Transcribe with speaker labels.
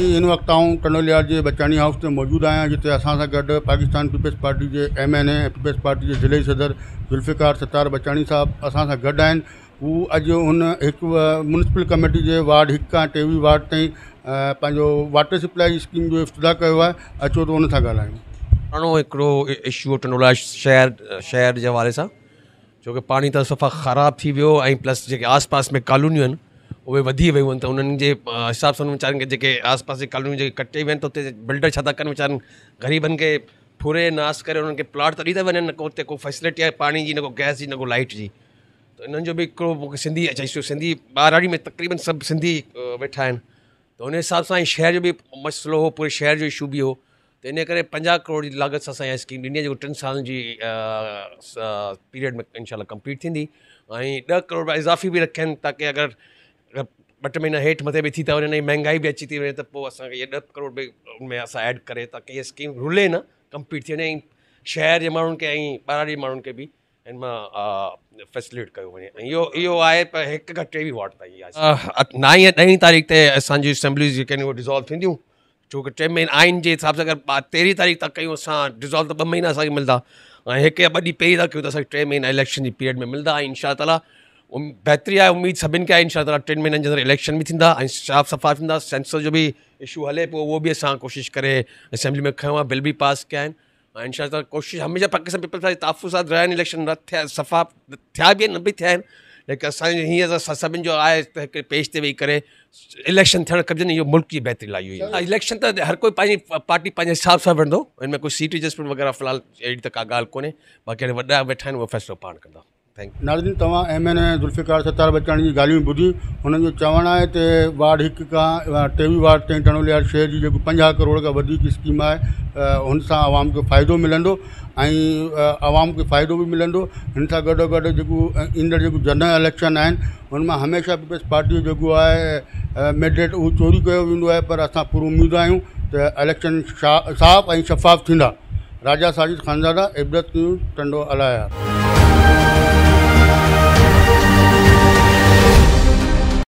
Speaker 1: जी इन वक़्तु आऊं टंडोलिया जे बचाणी हाउस में मौजूद आया जिते असा गड पाकिस्तान पीपल्स पार्टी के M N A Peoples Party के ज़िले सदर ज़ुल्फ़िकार सत्तार बचानी साहब असा सां गॾु अज उन एक हुन कमेटी के वार्ड एक का टेवी वार्ड ताईं वाटर सप्लाई स्कीम जो इफ़्तिदा कयो आहे अचो तो हुन सां
Speaker 2: ॻाल्हायूं इशू टंडोला शहर शहर के हवा से छो कि पानी त सफ़ा ख़राबु थी वियो प्लस जेके आसपास में कॉलोनियूं उहे वधी वियूं आहिनि त उन्हनि जे हिसाब सां वीचारनि खे जेके जी कॉलोनियूं जेके कटे विया आहिनि त हुते बिल्डर छा था कनि वीचारनि ग़रीबनि खे फुरे नास करे उन्हनि खे प्लॉट तो ॾेई था वञनि न को को फैसिलिटी आहे पाणी जी न को गैस जी न को लाइट जी त इन्हनि जो बि हिकिड़ो मूंखे सिंधी अचे अच्छा, सिंधी ॿारहाड़ी में तक़रीबन सभु सिंधी वेठा आहिनि त उन हिसाब सां शहर जो बि मसलो हो पूरे शहर जो इशू बि हो त इन करे पंजाह करोड़ जी लागत सां असांजी स्कीम ॾिनी आहे जेको टिनि सालनि जी पीरियड में इनशाला कंप्लीट थींदी ऐं ॾह करोड़ इज़ाफ़ी बि रखिया आहिनि ताकी अगरि બટ મેને હેટ મથે બી થી તા ને મહેંગાઈ બી છે થી તો પો આસા કે 10 કરોડ મે આસા એડ કરે તા કે સ્કીમ રુલે ના કમ્પિટિશન હે શેર જ માણન કે આઈ પારાડી માણન કે બી એમાં ફેસિલિટેટ કયો વણે એ યો એયો આય એક ઘટે બી વાટ તા આ નાઈ દહી તારીખ તે આ સંજી એસેમ્બલીઝ કેન બી ડિસોલ્વ થે જો કે ટ્રેમેન આઈન જે હિસાબ સગર 31 તારીખ તક કયો આસા ડિસોલ્વ બ મહિના સાહી મળતા એક બડી પેઈ રાખ્યો તો આસા ટ્રેમેન ઇલેક્શન પીરિયડ મે મળતા ઇનશા અલ્લાહ बहितरी आहे उमेद सभिनि खे आहे इनशा त टिनि महीननि जे अंदरि इलेक्शन बि थींदा ऐं साफ़ु सफ़ा थींदा सेंसर जो बि इशू हले पियो उहो बि असां कोशिशि करे असेंबली में खयों आहे बिल बि पास कया आहिनि ऐं इनशा कोशिशि हमेशह पाकिस्तान पीपल्स पार्टी तहफ़ु सां रहिया आहिनि इलेक्शन न थिया सफ़ा थिया बि आहिनि न बि थिया आहिनि लेकिन असांजे हींअर सभिनि जो आहे त हिकिड़े पेज ते वेही करे इलेक्शन थियणु खपजनि इहो मुल्क जी बहितरी लाइ हुई इलेक्शन त हर कोई पंहिंजी पार्टी पंहिंजे हिसाब सां विढ़ंदो हिन में कोई सीट एडजस्टमेंट वग़ैरह फ़िलहालु अहिड़ी त का ॻाल्हि कोन्हे बाक़ी वॾा वेठा आहिनि उहो फ़ैसिलो पाण कंदा
Speaker 1: नारदीन यू M N A Zulfiqar Sattar Bachani की गाली ॿुधी उन्होंने चवण है आहे वार्ड एक का टेवी वार्ड ताईं टणोलियार शहर की जेको पंजाहु करोड़ का स्कीम है हुन आवाम को फायद मिल आवाम खे फायद भी मिल हिन गो गॾो गॾु जनरल इलेक्शन आहिनि हुन मां पीपल्स पार्टी जो है मैंडेट उहो चोरी कयो पर अस पूरो उमेद आहियूं त इलेक्शन शा साफ़ ऐं शफ़ाफ़ थींदा राजा साजिद ख़ानज़ादा इबरत टंडो अलाया